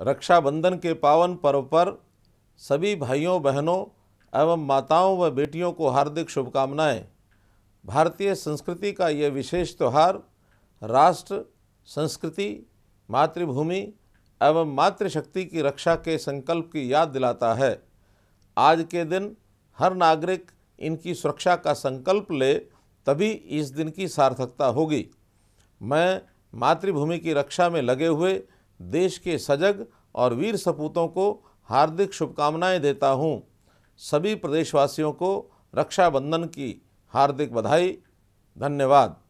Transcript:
रक्षाबंधन के पावन पर्व पर सभी भाइयों बहनों एवं माताओं व बेटियों को हार्दिक शुभकामनाएं भारतीय संस्कृति का यह विशेष त्यौहार राष्ट्र संस्कृति मातृभूमि एवं मातृशक्ति की रक्षा के संकल्प की याद दिलाता है आज के दिन हर नागरिक इनकी सुरक्षा का संकल्प ले तभी इस दिन की सार्थकता होगी मैं मातृभूमि की रक्षा में लगे हुए देश के सजग और वीर सपूतों को हार्दिक शुभकामनाएं देता हूं। सभी प्रदेशवासियों को रक्षाबंधन की हार्दिक बधाई धन्यवाद